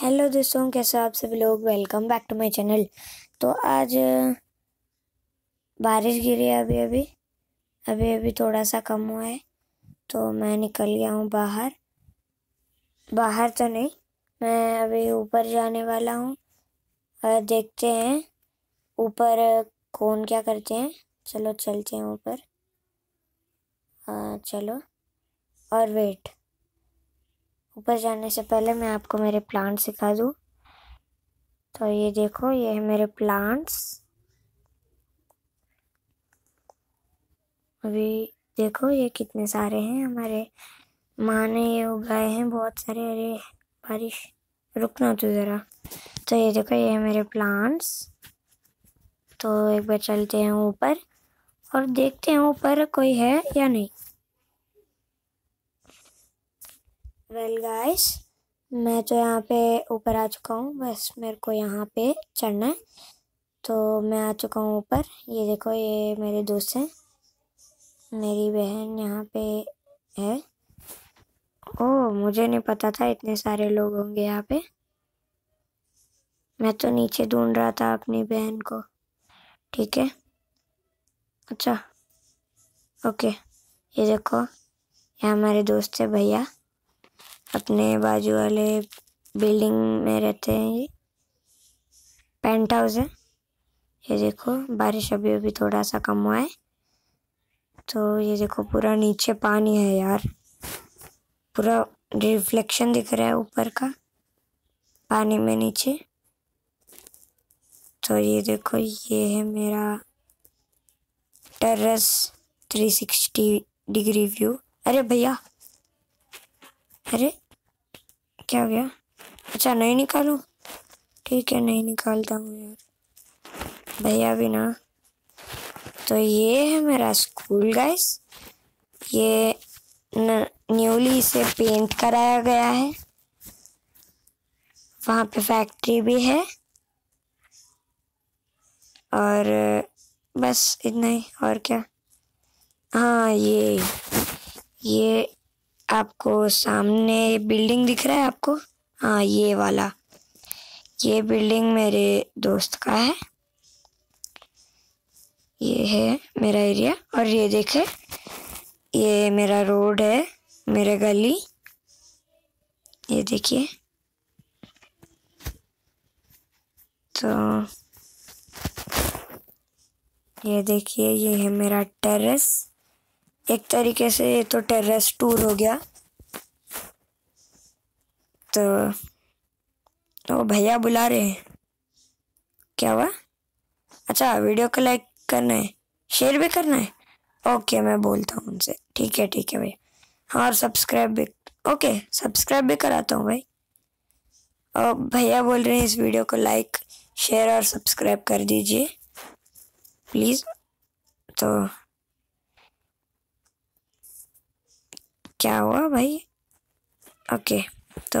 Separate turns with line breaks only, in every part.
hello दोस्तों कैसे आप सभी लोग welcome back to my channel तो आज बारिश गिरी है अभी अभी अभी अभी थोड़ा सा कम हुआ है तो मैं निकल गया हूँ बाहर बाहर तो नहीं मैं अभी ऊपर जाने वाला हूँ देखते हैं ऊपर कौन क्या करते हैं चलो चलते हैं ऊपर चलो और वेट ऊपर जाने से पहले मैं आपको मेरे प्लांट्स सिखा दूँ तो ये देखो ये है मेरे प्लांट्स अभी देखो ये कितने सारे हैं हमारे माँ ने ये उगाए हैं बहुत सारे अरे बारिश रुकना तो ज़रा तो ये देखो ये है मेरे प्लांट्स तो एक बार चलते हैं ऊपर और देखते हैं ऊपर कोई है या नहीं वेल गाइस मैं तो यहाँ पे ऊपर आ चुका हूँ बस मेरे को यहाँ पे चढ़ना है तो मैं आ चुका हूँ ऊपर ये देखो ये मेरे दोस्त हैं मेरी बहन यहाँ पे है ओ मुझे नहीं पता था इतने सारे लोग होंगे यहाँ पे मैं तो नीचे ढूंढ रहा था अपनी बहन को ठीक है अच्छा ओके ये देखो यहाँ हमारे दोस्त है भैया अपने बाजू वाले बिल्डिंग में रहते हैं ये पेंट हाउस है ये देखो बारिश अभी अभी थोड़ा सा कम हुआ है तो ये देखो पूरा नीचे पानी है यार पूरा रिफ्लेक्शन दिख रहा है ऊपर का पानी में नीचे तो ये देखो ये है मेरा टेरेस 360 डिग्री व्यू अरे भैया अरे क्या हो गया अच्छा नहीं निकालू ठीक है नहीं निकालता हूँ यार भैया भी ना तो ये है मेरा स्कूल गाइस ये न्यूली से पेंट कराया गया है वहाँ पे फैक्ट्री भी है और बस इतना ही और क्या हाँ ये ये आपको सामने बिल्डिंग दिख रहा है आपको हाँ ये वाला ये बिल्डिंग मेरे दोस्त का है ये है मेरा एरिया और ये देखे ये मेरा रोड है मेरा गली ये देखिए तो ये देखिए ये है मेरा टेरेस एक तरीके से ये तो टेरेस टूर हो गया तो तो भैया बुला रहे हैं क्या हुआ अच्छा वीडियो को लाइक करना है शेयर भी करना है ओके मैं बोलता हूँ उनसे ठीक है ठीक है भैया हाँ और सब्सक्राइब भी ओके सब्सक्राइब भी कराता हूँ भाई और भैया बोल रहे हैं इस वीडियो को लाइक शेयर और सब्सक्राइब कर दीजिए प्लीज़ तो क्या हुआ भाई ओके तो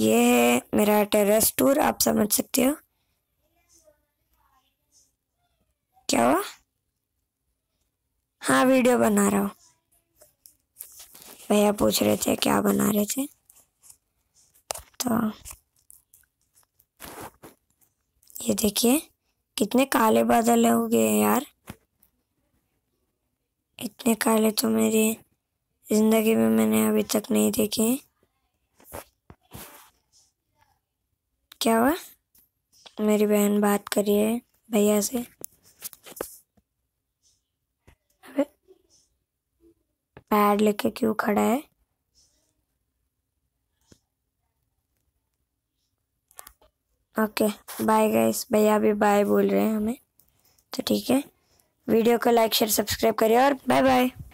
ये है मेरा टेरेस टूर आप समझ सकते हो क्या हुआ हाँ वीडियो बना रहा हूँ भैया पूछ रहे थे क्या बना रहे थे तो ये देखिए कितने काले बादल हो गए यार इतने काले तो मेरे ज़िंदगी में मैंने अभी तक नहीं देखे हैं क्या हुआ मेरी बहन बात कर रही है भैया से अबे पैड लेके क्यों खड़ा है ओके बाय गाइस भैया भी बाय बोल रहे हैं हमें तो ठीक है वीडियो को लाइक शेयर सब्सक्राइब करिए और बाय बाय